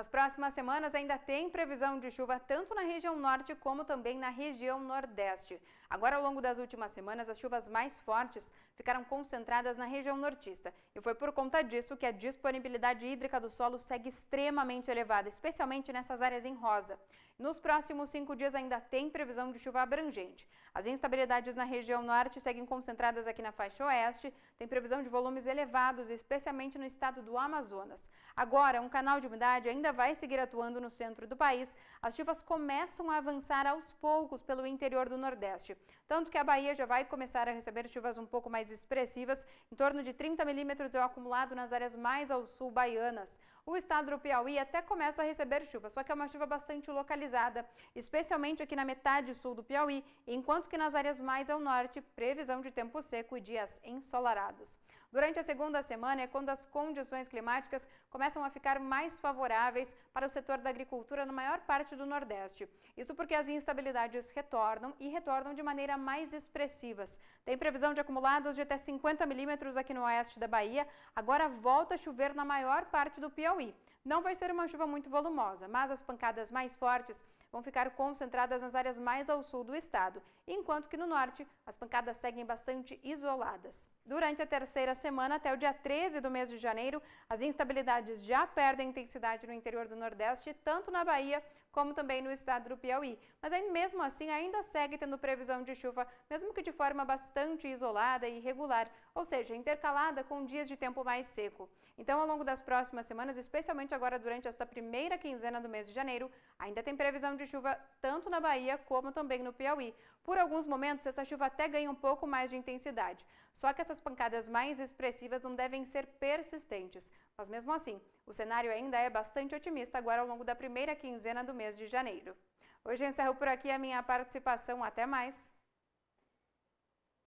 Nas próximas semanas ainda tem previsão de chuva tanto na região norte como também na região nordeste. Agora, ao longo das últimas semanas, as chuvas mais fortes ficaram concentradas na região nortista. E foi por conta disso que a disponibilidade hídrica do solo segue extremamente elevada, especialmente nessas áreas em rosa. Nos próximos cinco dias ainda tem previsão de chuva abrangente. As instabilidades na região norte seguem concentradas aqui na faixa oeste. Tem previsão de volumes elevados, especialmente no estado do Amazonas. Agora, um canal de umidade ainda ainda vai seguir atuando no centro do país, as chuvas começam a avançar aos poucos pelo interior do Nordeste. Tanto que a Bahia já vai começar a receber chuvas um pouco mais expressivas, em torno de 30 milímetros é o acumulado nas áreas mais ao sul baianas. O estado do Piauí até começa a receber chuva, só que é uma chuva bastante localizada, especialmente aqui na metade sul do Piauí, enquanto que nas áreas mais ao norte, previsão de tempo seco e dias ensolarados. Durante a segunda semana é quando as condições climáticas começam a ficar mais favoráveis para o setor da agricultura na maior parte do Nordeste. Isso porque as instabilidades retornam e retornam de maneira mais expressivas. Tem previsão de acumulados de até 50 milímetros aqui no oeste da Bahia. Agora volta a chover na maior parte do Piauí. Não vai ser uma chuva muito volumosa, mas as pancadas mais fortes vão ficar concentradas nas áreas mais ao sul do estado, enquanto que no norte as pancadas seguem bastante isoladas. Durante a terceira semana, até o dia 13 do mês de janeiro, as instabilidades já perdem intensidade no interior do Nordeste, tanto na Bahia como também no estado do Piauí. Mas aí, mesmo assim, ainda segue tendo previsão de chuva, mesmo que de forma bastante isolada e irregular, ou seja, intercalada com dias de tempo mais seco. Então, ao longo das próximas semanas, especialmente agora durante esta primeira quinzena do mês de janeiro, ainda tem previsão de chuva tanto na Bahia como também no Piauí. Por alguns momentos, essa chuva até ganha um pouco mais de intensidade. Só que essas pancadas mais expressivas não devem ser persistentes. Mas mesmo assim, o cenário ainda é bastante otimista agora ao longo da primeira quinzena do mês mês de janeiro. Hoje eu encerro por aqui a minha participação. Até mais!